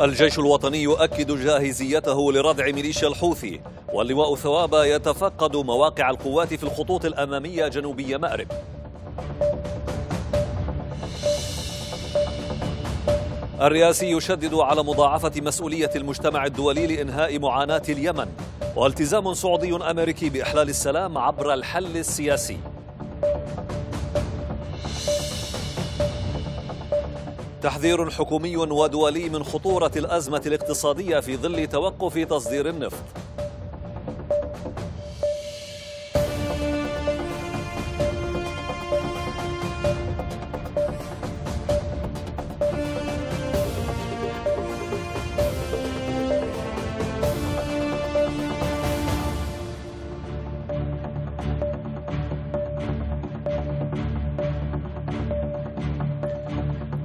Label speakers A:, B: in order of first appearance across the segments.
A: الجيش الوطني يؤكد جاهزيته لردع ميليشيا الحوثي واللواء ثواب يتفقد مواقع القوات في الخطوط الأمامية جنوبي مأرب الرئاسي يشدد على مضاعفة مسؤولية المجتمع الدولي لإنهاء معاناة اليمن والتزام سعودي أمريكي بإحلال السلام عبر الحل السياسي تحذير حكومي ودولي من خطورة الأزمة الاقتصادية في ظل توقف تصدير النفط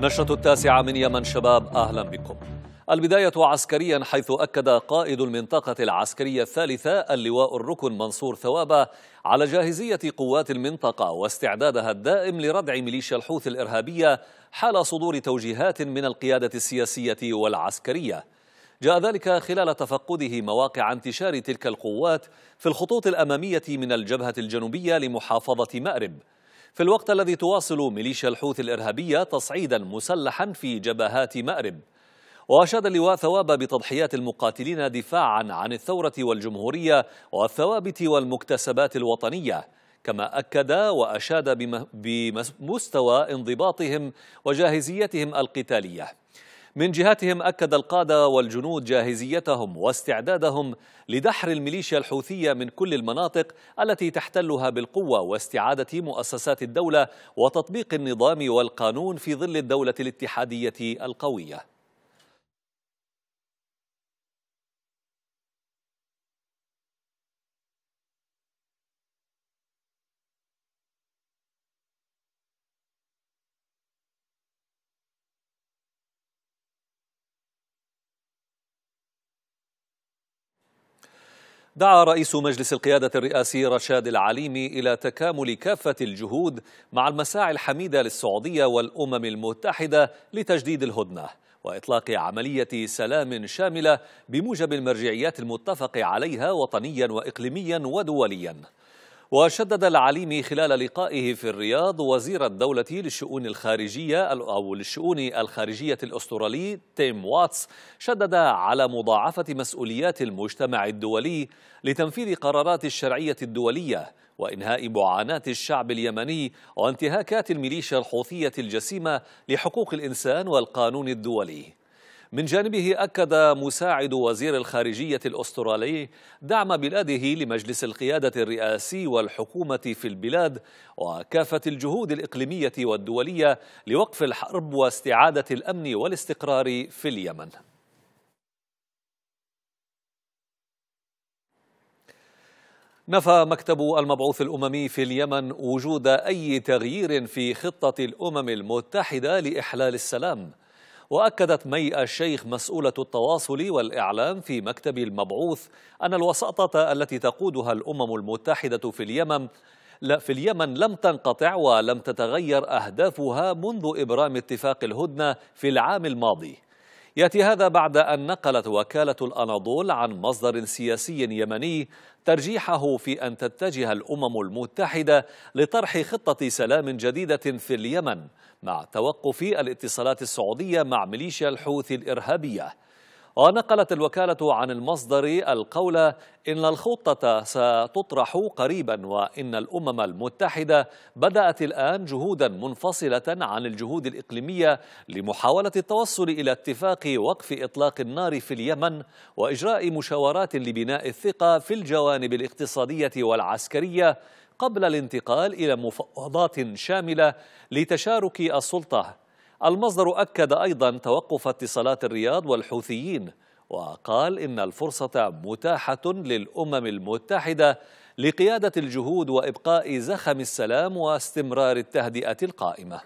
A: نشرة التاسعة من يمن شباب أهلا بكم البداية عسكريا حيث أكد قائد المنطقة العسكرية الثالثة اللواء الركن منصور ثوابة على جاهزية قوات المنطقة واستعدادها الدائم لردع ميليشيا الحوث الإرهابية حال صدور توجيهات من القيادة السياسية والعسكرية جاء ذلك خلال تفقده مواقع انتشار تلك القوات في الخطوط الأمامية من الجبهة الجنوبية لمحافظة مأرب في الوقت الذي تواصل ميليشيا الحوث الإرهابية تصعيدا مسلحا في جبهات مأرب وأشاد اللواء ثواب بتضحيات المقاتلين دفاعا عن الثورة والجمهورية والثوابت والمكتسبات الوطنية كما أكد وأشاد بمستوى انضباطهم وجاهزيتهم القتالية من جهتهم أكد القادة والجنود جاهزيتهم واستعدادهم لدحر الميليشيا الحوثية من كل المناطق التي تحتلها بالقوة واستعادة مؤسسات الدولة وتطبيق النظام والقانون في ظل الدولة الاتحادية القوية دعا رئيس مجلس القيادة الرئاسي رشاد العليمي إلى تكامل كافة الجهود مع المساعي الحميدة للسعودية والأمم المتحدة لتجديد الهدنة وإطلاق عملية سلام شاملة بموجب المرجعيات المتفق عليها وطنيا وإقليميا ودوليا وشدد العليمي خلال لقائه في الرياض وزير الدولة للشؤون الخارجية أو للشؤون الخارجية الأسترالي تيم واتس شدد على مضاعفة مسؤوليات المجتمع الدولي لتنفيذ قرارات الشرعية الدولية وإنهاء معاناة الشعب اليمني وانتهاكات الميليشيا الحوثية الجسيمة لحقوق الإنسان والقانون الدولي من جانبه أكد مساعد وزير الخارجية الأسترالي دعم بلاده لمجلس القيادة الرئاسي والحكومة في البلاد وكافة الجهود الإقليمية والدولية لوقف الحرب واستعادة الأمن والاستقرار في اليمن نفى مكتب المبعوث الأممي في اليمن وجود أي تغيير في خطة الأمم المتحدة لإحلال السلام وأكدت مي الشيخ مسؤولة التواصل والإعلام في مكتب المبعوث أن الوساطة التي تقودها الأمم المتحدة في اليمن في اليمن لم تنقطع ولم تتغير أهدافها منذ إبرام اتفاق الهدنة في العام الماضي يأتي هذا بعد أن نقلت وكالة الأناضول عن مصدر سياسي يمني ترجيحه في أن تتجه الأمم المتحدة لطرح خطة سلام جديدة في اليمن مع توقف الاتصالات السعودية مع ميليشيا الحوثي الإرهابية ونقلت الوكالة عن المصدر القول إن الخطة ستطرح قريبا وإن الأمم المتحدة بدأت الآن جهودا منفصلة عن الجهود الإقليمية لمحاولة التوصل إلى اتفاق وقف إطلاق النار في اليمن وإجراء مشاورات لبناء الثقة في الجوانب الاقتصادية والعسكرية قبل الانتقال إلى مفاوضات شاملة لتشارك السلطة المصدر أكد أيضا توقف اتصالات الرياض والحوثيين وقال إن الفرصة متاحة للأمم المتحدة لقيادة الجهود وإبقاء زخم السلام واستمرار التهدئة القائمة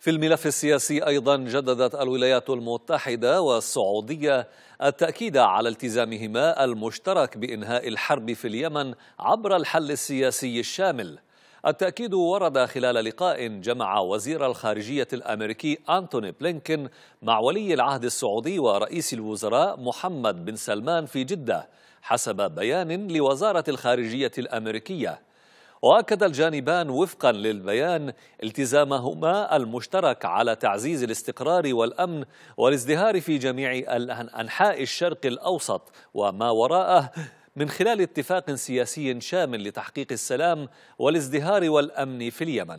A: في الملف السياسي أيضا جددت الولايات المتحدة والسعودية التأكيد على التزامهما المشترك بإنهاء الحرب في اليمن عبر الحل السياسي الشامل التأكيد ورد خلال لقاء جمع وزير الخارجية الأمريكي أنتوني بلينكن مع ولي العهد السعودي ورئيس الوزراء محمد بن سلمان في جدة حسب بيان لوزارة الخارجية الأمريكية واكد الجانبان وفقا للبيان التزامهما المشترك على تعزيز الاستقرار والامن والازدهار في جميع انحاء الشرق الاوسط وما وراءه من خلال اتفاق سياسي شامل لتحقيق السلام والازدهار والامن في اليمن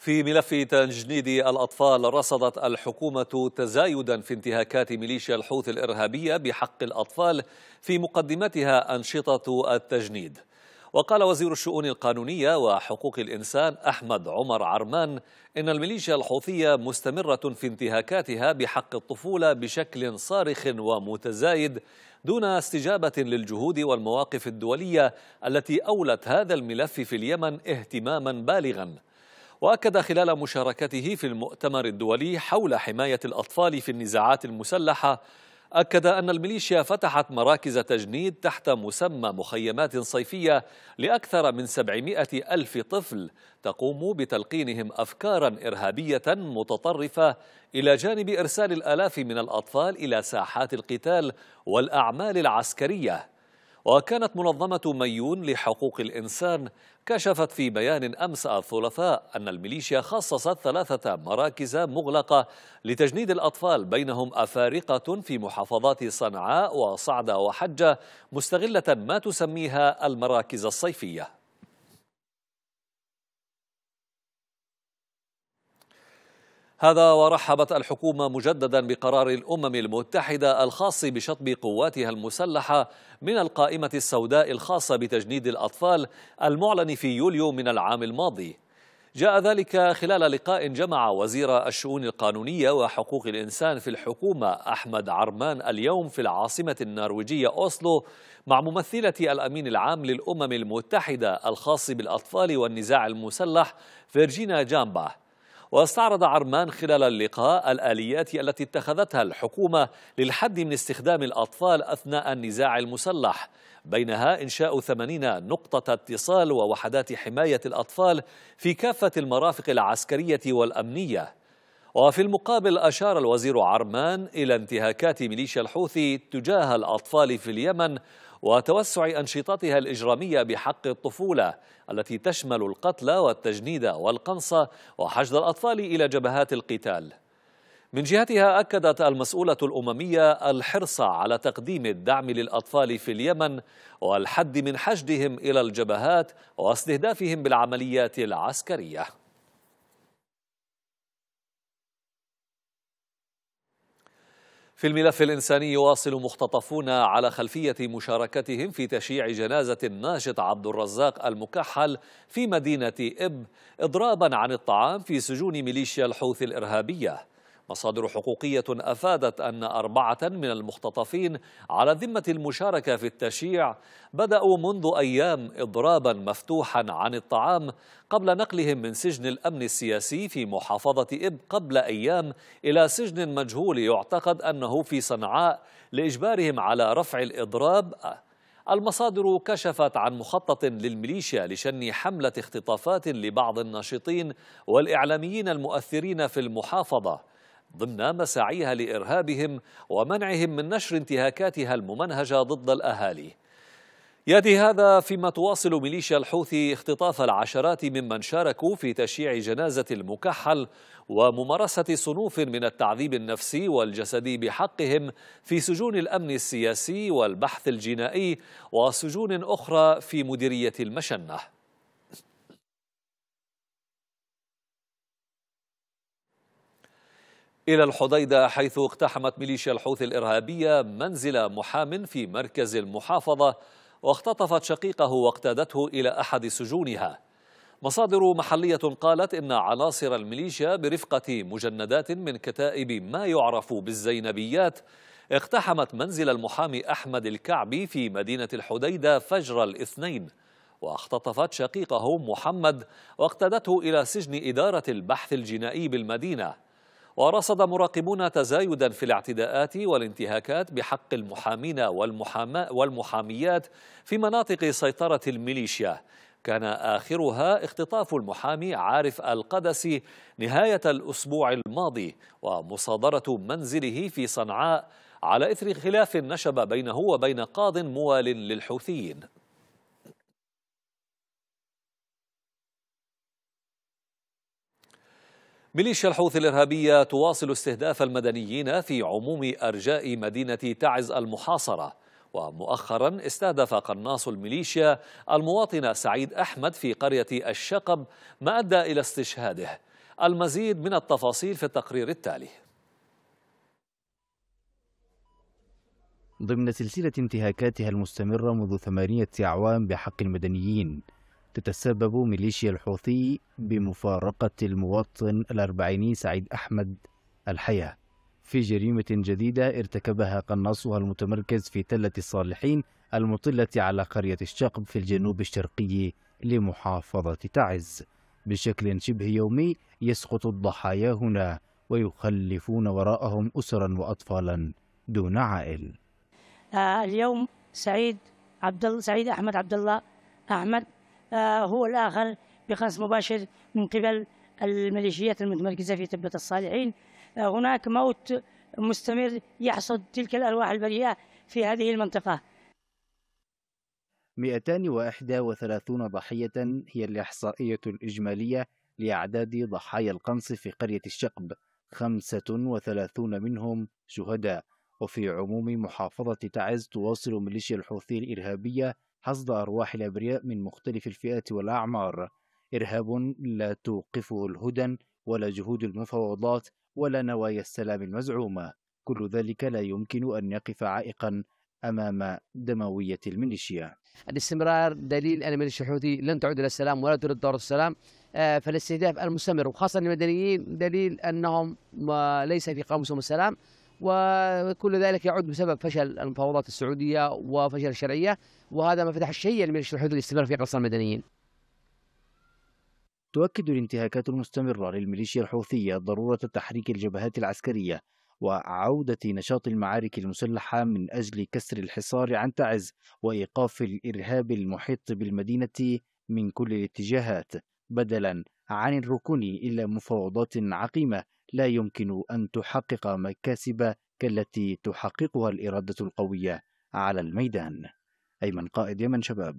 A: في ملف تجنيد الأطفال رصدت الحكومة تزايدا في انتهاكات ميليشيا الحوثي الإرهابية بحق الأطفال في مقدمتها أنشطة التجنيد وقال وزير الشؤون القانونية وحقوق الإنسان أحمد عمر عرمان إن الميليشيا الحوثية مستمرة في انتهاكاتها بحق الطفولة بشكل صارخ ومتزايد دون استجابة للجهود والمواقف الدولية التي أولت هذا الملف في اليمن اهتماما بالغاً واكد خلال مشاركته في المؤتمر الدولي حول حمايه الاطفال في النزاعات المسلحه أكد أن الميليشيا فتحت مراكز تجنيد تحت مسمى مخيمات صيفية لأكثر من 700 ألف طفل تقوم بتلقينهم أفكارا إرهابية متطرفة إلى جانب إرسال الآلاف من الأطفال إلى ساحات القتال والأعمال العسكرية وكانت منظمة ميون لحقوق الإنسان كشفت في بيان أمس الثلاثاء أن الميليشيا خصصت ثلاثة مراكز مغلقة لتجنيد الأطفال بينهم أفارقة في محافظات صنعاء وصعدة وحجة مستغلة ما تسميها المراكز الصيفية هذا ورحبت الحكومة مجددا بقرار الأمم المتحدة الخاص بشطب قواتها المسلحة من القائمة السوداء الخاصة بتجنيد الأطفال المعلن في يوليو من العام الماضي جاء ذلك خلال لقاء جمع وزير الشؤون القانونية وحقوق الإنسان في الحكومة أحمد عرمان اليوم في العاصمة النرويجية أوسلو مع ممثلة الأمين العام للأمم المتحدة الخاص بالأطفال والنزاع المسلح فيرجينا جامبا واستعرض عرمان خلال اللقاء الآليات التي اتخذتها الحكومة للحد من استخدام الأطفال أثناء النزاع المسلح بينها إنشاء 80 نقطة اتصال ووحدات حماية الأطفال في كافة المرافق العسكرية والأمنية وفي المقابل أشار الوزير عرمان إلى انتهاكات ميليشيا الحوثي تجاه الأطفال في اليمن وتوسع أنشطتها الإجرامية بحق الطفولة التي تشمل القتل والتجنيد والقنص وحشد الأطفال إلى جبهات القتال من جهتها أكدت المسؤولة الأممية الحرص على تقديم الدعم للأطفال في اليمن والحد من حشدهم إلى الجبهات واستهدافهم بالعمليات العسكرية في الملف الإنساني يواصل مختطفون على خلفية مشاركتهم في تشييع جنازة الناشط عبد الرزاق المكحل في مدينة إب إضرابا عن الطعام في سجون ميليشيا الحوث الإرهابية مصادر حقوقية أفادت أن أربعة من المختطفين على ذمة المشاركة في التشييع بدأوا منذ أيام إضرابا مفتوحا عن الطعام قبل نقلهم من سجن الأمن السياسي في محافظة إب قبل أيام إلى سجن مجهول يعتقد أنه في صنعاء لإجبارهم على رفع الإضراب المصادر كشفت عن مخطط للميليشيا لشن حملة اختطافات لبعض الناشطين والإعلاميين المؤثرين في المحافظة ضمن مساعيها لإرهابهم ومنعهم من نشر انتهاكاتها الممنهجة ضد الأهالي يأتي هذا فيما تواصل ميليشيا الحوثي اختطاف العشرات ممن شاركوا في تشييع جنازة المكحل وممارسة صنوف من التعذيب النفسي والجسدي بحقهم في سجون الأمن السياسي والبحث الجنائي وسجون أخرى في مديرية المشنة إلى الحديدة حيث اقتحمت ميليشيا الحوثي الإرهابية منزل محام في مركز المحافظة واختطفت شقيقه واقتادته إلى أحد سجونها مصادر محلية قالت إن عناصر الميليشيا برفقة مجندات من كتائب ما يعرف بالزينبيات اقتحمت منزل المحامي أحمد الكعبي في مدينة الحديدة فجر الاثنين واختطفت شقيقه محمد واقتادته إلى سجن إدارة البحث الجنائي بالمدينة ورصد مراقبون تزايدا في الاعتداءات والانتهاكات بحق المحامين والمحاميات في مناطق سيطرة الميليشيا كان آخرها اختطاف المحامي عارف القدسي نهاية الأسبوع الماضي ومصادرة منزله في صنعاء على إثر خلاف نشب بينه وبين قاض موال للحوثيين ميليشيا الحوثي الإرهابية تواصل استهداف المدنيين في عموم أرجاء مدينة تعز المحاصرة ومؤخرا استهدف قناص الميليشيا المواطن سعيد أحمد في قرية الشقب ما أدى إلى استشهاده المزيد من التفاصيل في التقرير التالي
B: ضمن سلسلة انتهاكاتها المستمرة منذ ثمانية أعوام بحق المدنيين تتسبب ميليشيا الحوثي بمفارقة المواطن الأربعيني سعيد أحمد الحياة في جريمة جديدة ارتكبها قناصها المتمركز في تلة الصالحين المطلة على قرية الشقب في الجنوب الشرقي لمحافظة تعز بشكل شبه يومي يسقط الضحايا هنا ويخلفون وراءهم أسرا وأطفالا دون عائل
C: آه، اليوم سعيد عبد سعيد أحمد عبد الله أحمد آه، هو الآخر بقنص مباشر من قبل الميليشيات المتمركزة في تبة الصالحين آه، هناك موت مستمر يحصد تلك الأرواح البريئة في هذه المنطقة
B: 231 ضحية هي الإحصائية الإجمالية لأعداد ضحايا القنص في قرية الشقب 35 منهم شهداء وفي عموم محافظة تعز تواصل ميليشيا الحوثي الإرهابية حصد أرواح الأبرياء من مختلف الفئات والأعمار إرهاب لا توقفه الهدن ولا جهود المفاوضات ولا نوايا السلام المزعومة كل ذلك لا يمكن أن يقف عائقا أمام دموية الميليشيا الاستمرار دليل أن الميليشيا الحوثي لن تعود إلى السلام ولا ترد دور السلام آه، فالاستهداف المستمر وخاصة المدنيين دليل أنهم آه، ليس في قاموسهم السلام وكل ذلك يعود بسبب فشل المفاوضات السعودية وفشل الشرعية وهذا ما فتح الشيء من الحدود الاستمرار في قصة المدنيين تؤكد الانتهاكات المستمرة للميليشيا الحوثية ضرورة تحريك الجبهات العسكرية وعودة نشاط المعارك المسلحة من أجل كسر الحصار عن تعز وإيقاف الإرهاب المحيط بالمدينة من كل الاتجاهات بدلا عن الركون إلى مفاوضات عقيمة لا يمكن أن تحقق مكاسب كالتي تحققها الإرادة القوية على الميدان أيمن قائد يمن شباب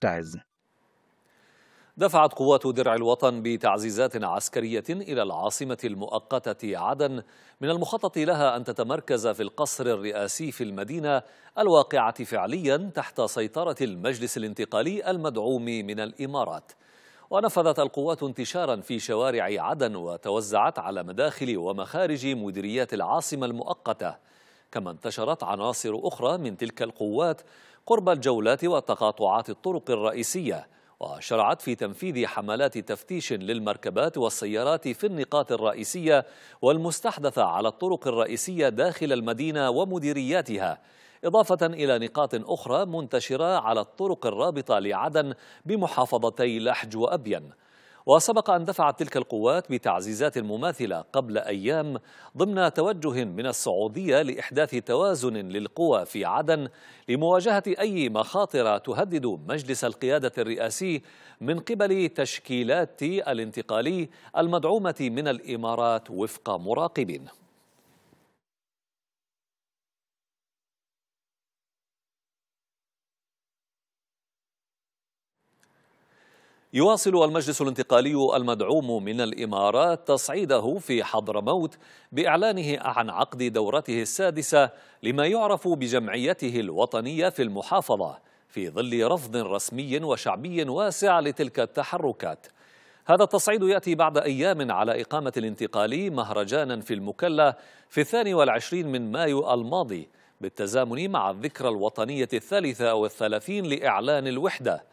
B: تعز
A: دفعت قوات درع الوطن بتعزيزات عسكرية إلى العاصمة المؤقتة عدن من المخطط لها أن تتمركز في القصر الرئاسي في المدينة الواقعة فعليا تحت سيطرة المجلس الانتقالي المدعوم من الإمارات ونفذت القوات انتشارا في شوارع عدن وتوزعت على مداخل ومخارج مديريات العاصمة المؤقتة كما انتشرت عناصر أخرى من تلك القوات قرب الجولات وتقاطعات الطرق الرئيسية وشرعت في تنفيذ حملات تفتيش للمركبات والسيارات في النقاط الرئيسية والمستحدثة على الطرق الرئيسية داخل المدينة ومديرياتها إضافة إلى نقاط أخرى منتشرة على الطرق الرابطة لعدن بمحافظتي لحج وأبين وسبق أن دفعت تلك القوات بتعزيزات مماثلة قبل أيام ضمن توجه من السعودية لإحداث توازن للقوى في عدن لمواجهة أي مخاطر تهدد مجلس القيادة الرئاسي من قبل تشكيلات الانتقالي المدعومة من الإمارات وفق مراقبين يواصل المجلس الانتقالي المدعوم من الإمارات تصعيده في حضرموت بإعلانه عن عقد دورته السادسة لما يعرف بجمعيته الوطنية في المحافظة في ظل رفض رسمي وشعبي واسع لتلك التحركات هذا التصعيد يأتي بعد أيام على إقامة الانتقالي مهرجانا في المكلا في الثاني والعشرين من مايو الماضي بالتزامن مع الذكرى الوطنية الثالثة والثلاثين لإعلان الوحدة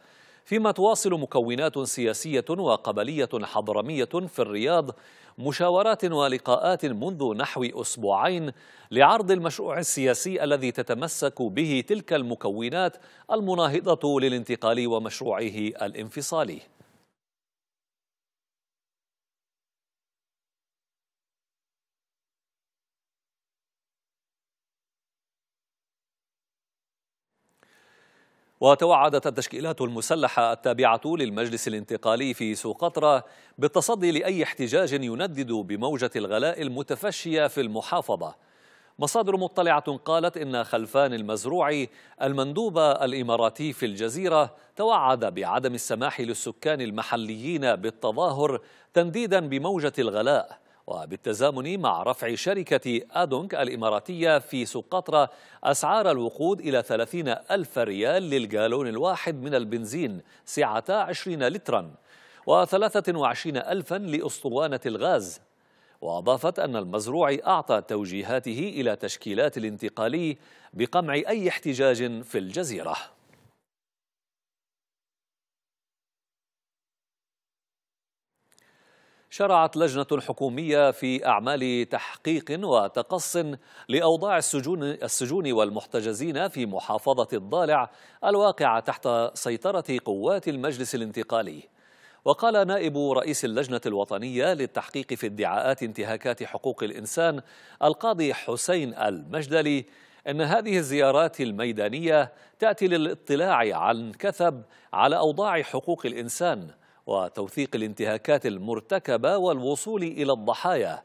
A: فيما تواصل مكونات سياسية وقبلية حضرمية في الرياض مشاورات ولقاءات منذ نحو أسبوعين لعرض المشروع السياسي الذي تتمسك به تلك المكونات المناهضة للانتقال ومشروعه الانفصالي وتوعدت التشكيلات المسلحة التابعة للمجلس الانتقالي في سوقطرة بالتصدي لأي احتجاج يندد بموجة الغلاء المتفشية في المحافظة مصادر مطلعة قالت إن خلفان المزروعي المندوب الإماراتي في الجزيرة توعد بعدم السماح للسكان المحليين بالتظاهر تنديدا بموجة الغلاء وبالتزامن مع رفع شركة أدونك الإماراتية في سقطرة أسعار الوقود إلى 30 ألف ريال للجالون الواحد من البنزين سعة 20 لترا و23 ألفا لأسطوانة الغاز وأضافت أن المزروع أعطى توجيهاته إلى تشكيلات الانتقالي بقمع أي احتجاج في الجزيرة شرعت لجنة حكومية في أعمال تحقيق وتقص لأوضاع السجون, السجون والمحتجزين في محافظة الضالع الواقعة تحت سيطرة قوات المجلس الانتقالي وقال نائب رئيس اللجنة الوطنية للتحقيق في ادعاءات انتهاكات حقوق الإنسان القاضي حسين المجدلي أن هذه الزيارات الميدانية تأتي للاطلاع عن كثب على أوضاع حقوق الإنسان وتوثيق الانتهاكات المرتكبة والوصول إلى الضحايا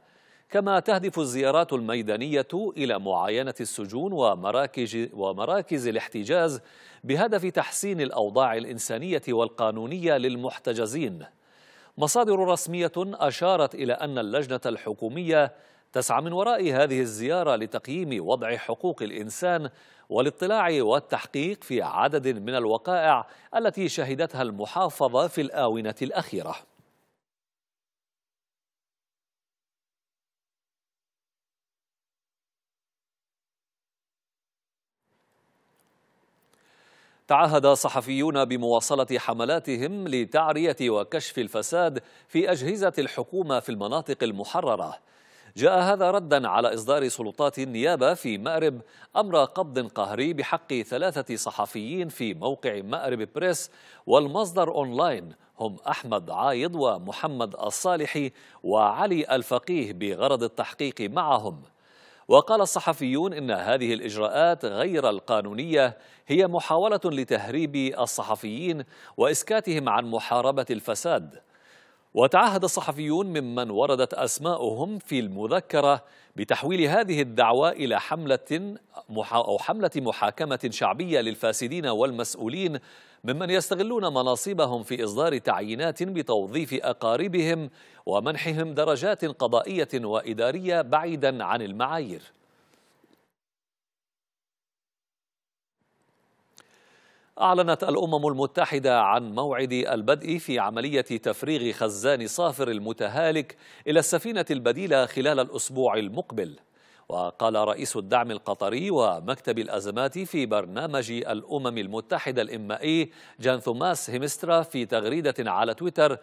A: كما تهدف الزيارات الميدانية إلى معاينة السجون ومراكز, ومراكز الاحتجاز بهدف تحسين الأوضاع الإنسانية والقانونية للمحتجزين مصادر رسمية أشارت إلى أن اللجنة الحكومية تسعى من وراء هذه الزيارة لتقييم وضع حقوق الإنسان والاطلاع والتحقيق في عدد من الوقائع التي شهدتها المحافظة في الآونة الأخيرة تعهد صحفيون بمواصلة حملاتهم لتعرية وكشف الفساد في أجهزة الحكومة في المناطق المحررة جاء هذا ردا على إصدار سلطات النيابة في مأرب أمر قبض قهري بحق ثلاثة صحفيين في موقع مأرب بريس والمصدر أونلاين هم أحمد عايد ومحمد الصالحي وعلي الفقيه بغرض التحقيق معهم وقال الصحفيون إن هذه الإجراءات غير القانونية هي محاولة لتهريب الصحفيين وإسكاتهم عن محاربة الفساد وتعهد الصحفيون ممن وردت أسماؤهم في المذكرة بتحويل هذه الدعوة إلى حملة أو حملة محاكمة شعبية للفاسدين والمسؤولين ممن يستغلون مناصبهم في إصدار تعيينات بتوظيف أقاربهم ومنحهم درجات قضائية وإدارية بعيدا عن المعايير أعلنت الأمم المتحدة عن موعد البدء في عملية تفريغ خزان صافر المتهالك إلى السفينة البديلة خلال الأسبوع المقبل وقال رئيس الدعم القطري ومكتب الأزمات في برنامج الأمم المتحدة الإمائي جان ثوماس هيمسترا في تغريدة على تويتر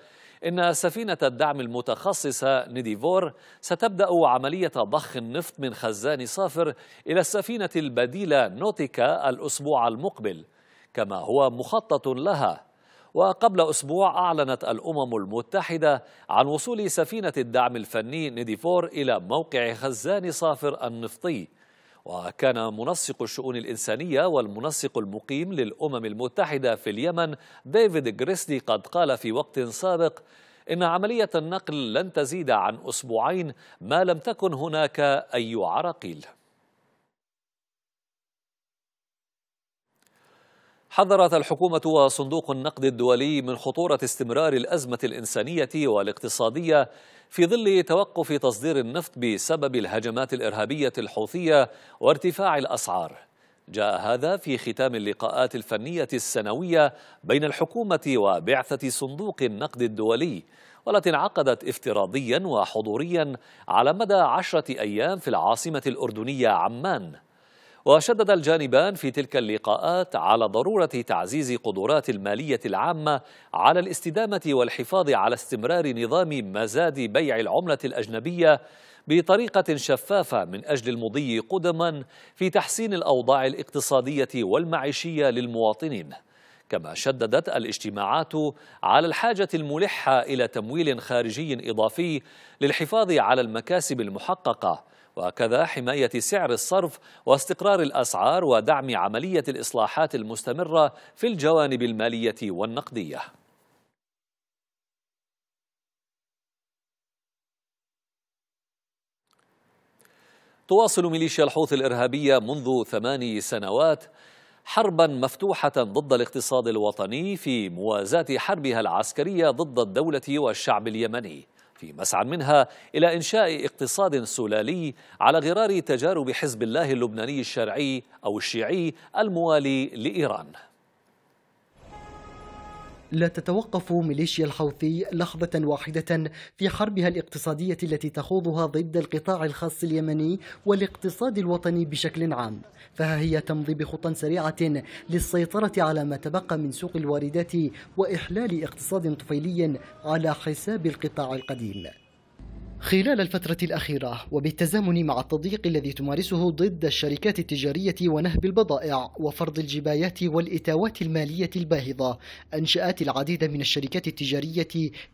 A: إن سفينة الدعم المتخصصة نيديفور ستبدأ عملية ضخ النفط من خزان صافر إلى السفينة البديلة نوتيكا الأسبوع المقبل كما هو مخطط لها وقبل أسبوع أعلنت الأمم المتحدة عن وصول سفينة الدعم الفني نيديفور إلى موقع خزان صافر النفطي وكان منسق الشؤون الإنسانية والمنسق المقيم للأمم المتحدة في اليمن ديفيد غريسلي قد قال في وقت سابق إن عملية النقل لن تزيد عن أسبوعين ما لم تكن هناك أي عراقيل حذرت الحكومة وصندوق النقد الدولي من خطورة استمرار الأزمة الإنسانية والاقتصادية في ظل توقف تصدير النفط بسبب الهجمات الإرهابية الحوثية وارتفاع الأسعار جاء هذا في ختام اللقاءات الفنية السنوية بين الحكومة وبعثة صندوق النقد الدولي والتي انعقدت افتراضيا وحضوريا على مدى عشرة أيام في العاصمة الأردنية عمان وشدد الجانبان في تلك اللقاءات على ضرورة تعزيز قدرات المالية العامة على الاستدامة والحفاظ على استمرار نظام مزاد بيع العملة الأجنبية بطريقة شفافة من أجل المضي قدما في تحسين الأوضاع الاقتصادية والمعيشية للمواطنين كما شددت الاجتماعات على الحاجة الملحة إلى تمويل خارجي إضافي للحفاظ على المكاسب المحققة وكذا حماية سعر الصرف واستقرار الأسعار ودعم عملية الإصلاحات المستمرة في الجوانب المالية والنقدية تواصل ميليشيا الحوث الإرهابية منذ ثماني سنوات حربا مفتوحة ضد الاقتصاد الوطني في موازاة حربها العسكرية ضد الدولة والشعب اليمني في مسعى منها إلى إنشاء اقتصاد سلالي على غرار تجارب حزب الله اللبناني الشرعي أو الشيعي الموالي لإيران
D: لا تتوقف ميليشيا الحوثي لحظة واحدة في حربها الاقتصادية التي تخوضها ضد القطاع الخاص اليمني والاقتصاد الوطني بشكل عام فها هي تمضي بخطى سريعة للسيطرة على ما تبقى من سوق الواردات وإحلال اقتصاد طفيلي على حساب القطاع القديم خلال الفترة الأخيرة وبالتزامن مع التضييق الذي تمارسه ضد الشركات التجارية ونهب البضائع وفرض الجبايات والإتاوات المالية الباهظة أنشأت العديد من الشركات التجارية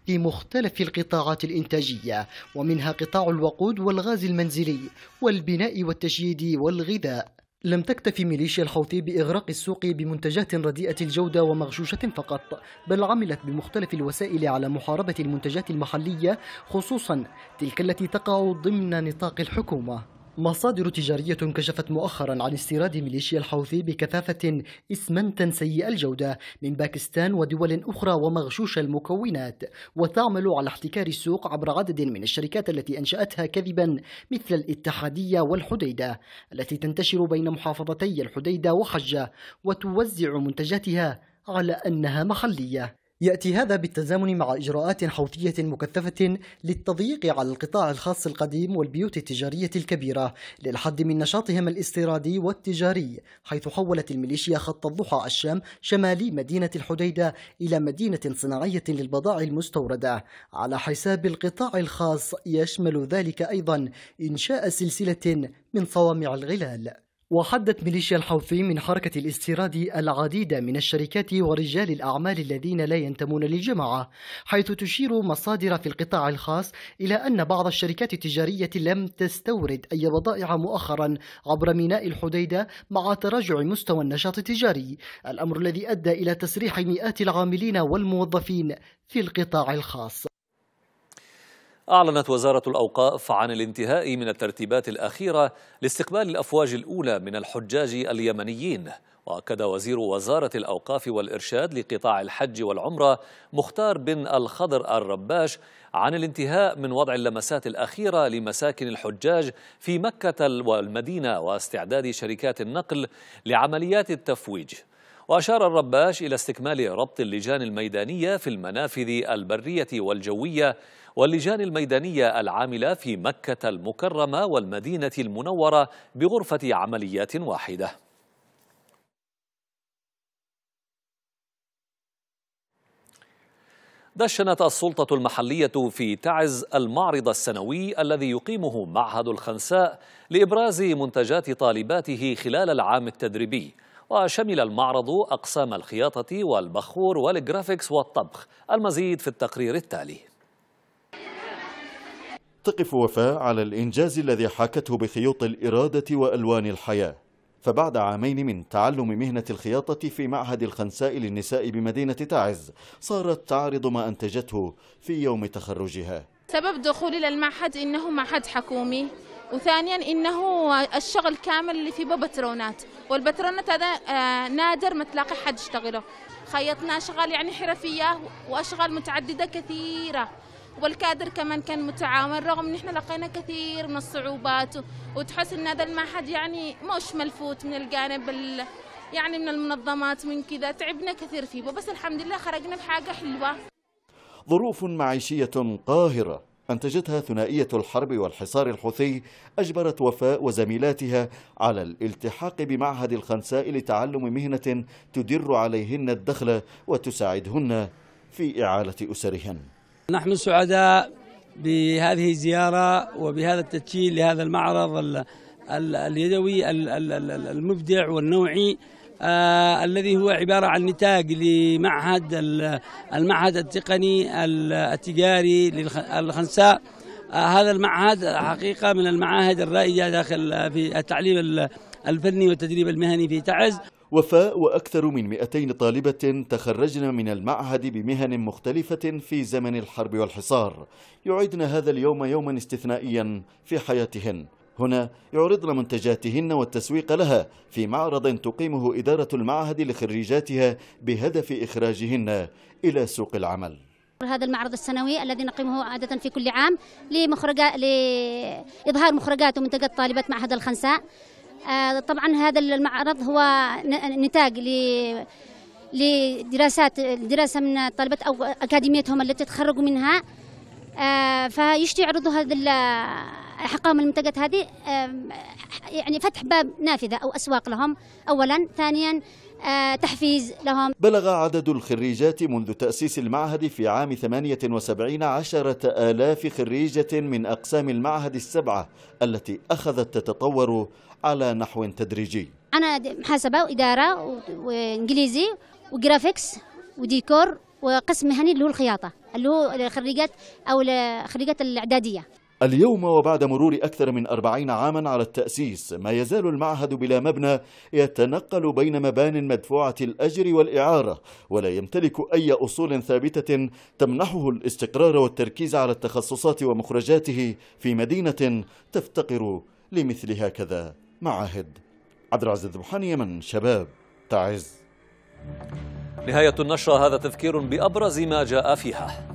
D: في مختلف القطاعات الإنتاجية ومنها قطاع الوقود والغاز المنزلي والبناء والتشييد والغذاء لم تكتف ميليشيا الحوثي بإغراق السوق بمنتجات رديئة الجودة ومغشوشة فقط بل عملت بمختلف الوسائل على محاربة المنتجات المحلية خصوصا تلك التي تقع ضمن نطاق الحكومة مصادر تجارية كشفت مؤخرا عن استيراد ميليشيا الحوثي بكثافة إسمنتا سيء الجودة من باكستان ودول أخرى ومغشوش المكونات وتعمل على احتكار السوق عبر عدد من الشركات التي أنشأتها كذبا مثل الاتحادية والحديدة التي تنتشر بين محافظتي الحديدة وحجة وتوزع منتجاتها على أنها محلية يأتي هذا بالتزامن مع إجراءات حوثية مكثفة للتضييق على القطاع الخاص القديم والبيوت التجارية الكبيرة للحد من نشاطهم الاستيرادي والتجاري حيث حولت الميليشيا خط الضحى الشام شمالي مدينة الحديدة إلى مدينة صناعية للبضائع المستوردة على حساب القطاع الخاص يشمل ذلك أيضا إنشاء سلسلة من صوامع الغلال وحدت ميليشيا الحوثي من حركة الاستيراد العديد من الشركات ورجال الأعمال الذين لا ينتمون للجماعة حيث تشير مصادر في القطاع الخاص إلى أن بعض الشركات التجارية لم تستورد أي بضائع مؤخرا عبر ميناء الحديدة مع تراجع مستوى النشاط التجاري الأمر الذي أدى إلى تسريح مئات العاملين والموظفين في القطاع الخاص
A: أعلنت وزارة الأوقاف عن الانتهاء من الترتيبات الأخيرة لاستقبال الأفواج الأولى من الحجاج اليمنيين وأكد وزير وزارة الأوقاف والإرشاد لقطاع الحج والعمرة مختار بن الخضر الرباش عن الانتهاء من وضع اللمسات الأخيرة لمساكن الحجاج في مكة والمدينة واستعداد شركات النقل لعمليات التفويج وأشار الرباش إلى استكمال ربط اللجان الميدانية في المنافذ البرية والجوية واللجان الميدانية العاملة في مكة المكرمة والمدينة المنورة بغرفة عمليات واحدة دشنت السلطة المحلية في تعز المعرض السنوي الذي يقيمه معهد الخنساء لإبراز منتجات طالباته خلال العام التدريبي وشمل المعرض أقسام الخياطة والبخور والجرافيكس والطبخ المزيد في التقرير التالي
C: تقف وفاء على الإنجاز الذي حاكته بخيوط الإرادة وألوان الحياة فبعد عامين من تعلم مهنة الخياطة في معهد الخنساء للنساء بمدينة تعز صارت تعرض ما أنتجته في يوم تخرجها
B: سبب دخولي للمعهد إنه معهد حكومي وثانيا إنه الشغل كامل اللي فيه بترونات والبترونات هذا آه، نادر ما تلاقي حد يشتغله خيطنا أشغال يعني حرفية وأشغال متعددة كثيرة والكادر كمان كان متعاون رغم ان احنا لقينا كثير من الصعوبات وتحس ان هذا المعهد يعني مش ملفوت من الجانب يعني من المنظمات من كذا تعبنا كثير فيه بس الحمد لله خرجنا بحاجه حلوه
C: ظروف معيشيه قاهره أنتجتها ثنائية الحرب والحصار الحوثي أجبرت وفاء وزميلاتها على الالتحاق بمعهد الخنساء لتعلم مهنة تدر عليهن الدخل وتساعدهن في إعالة أسرهن
B: نحن سعداء بهذه الزيارة وبهذا التسجيل لهذا المعرض اليدوي المبدع والنوعي آه الذي هو عبارة عن نتاج لمعهد المعهد التقني التجاري للخنساء آه هذا المعهد حقيقة من المعاهد الرائجة داخل في التعليم الفني والتدريب المهني في تعز
C: وفاء وأكثر من 200 طالبة تخرجن من المعهد بمهن مختلفة في زمن الحرب والحصار يعيدن هذا اليوم يوما استثنائيا في حياتهن هنا يعرضن منتجاتهن والتسويق لها في معرض تقيمه إدارة المعهد لخريجاتها بهدف إخراجهن إلى سوق العمل
D: هذا المعرض السنوي الذي نقيمه عادة في كل عام لمخرجات لإظهار مخرجات ومنتجات طالبات معهد الخنساء آه، طبعا هذا المعرض هو نتاج ل لدراسات دراسة من طلبة أو أكاديميتهم التي تخرجوا منها آه، فيشتي يعرضوا هذا الحقام المنتجات هذه يعني فتح باب نافذة أو أسواق لهم أولا ثانيا آه، تحفيز لهم
C: بلغ عدد الخريجات منذ تأسيس المعهد في عام 78 عشرة آلاف خريجة من أقسام المعهد السبعة التي أخذت تتطور على نحو تدريجي
D: أنا محاسبة وإدارة وإنجليزي وجرافيكس وديكور وقسم مهني اللي هو الخياطة اللي هو الخريجات أو الخريجات الإعدادية
C: اليوم وبعد مرور أكثر من أربعين عاما على التأسيس ما يزال المعهد بلا مبنى يتنقل بين مبان مدفوعة الأجر والإعارة ولا يمتلك أي أصول ثابتة تمنحه الاستقرار والتركيز على التخصصات ومخرجاته في مدينة تفتقر لمثل هكذا معاهد عبد العزيز ذبحان يمن شباب تعز
A: نهاية النشرة هذا تذكير بأبرز ما جاء فيها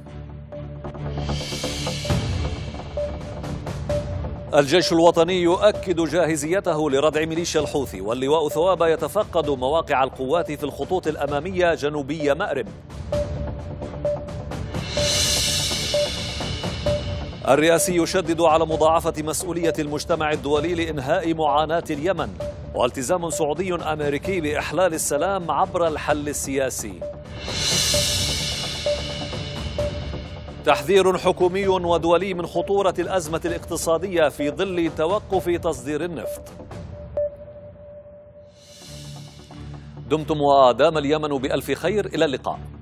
A: الجيش الوطني يؤكد جاهزيته لردع ميليشيا الحوثي واللواء ثواب يتفقد مواقع القوات في الخطوط الأمامية جنوبية مأرب الرئاسي يشدد على مضاعفة مسؤولية المجتمع الدولي لإنهاء معاناة اليمن والتزام سعودي أمريكي بإحلال السلام عبر الحل السياسي تحذير حكومي ودولي من خطورة الأزمة الاقتصادية في ظل توقف تصدير النفط دمتم وآدام اليمن بألف خير إلى اللقاء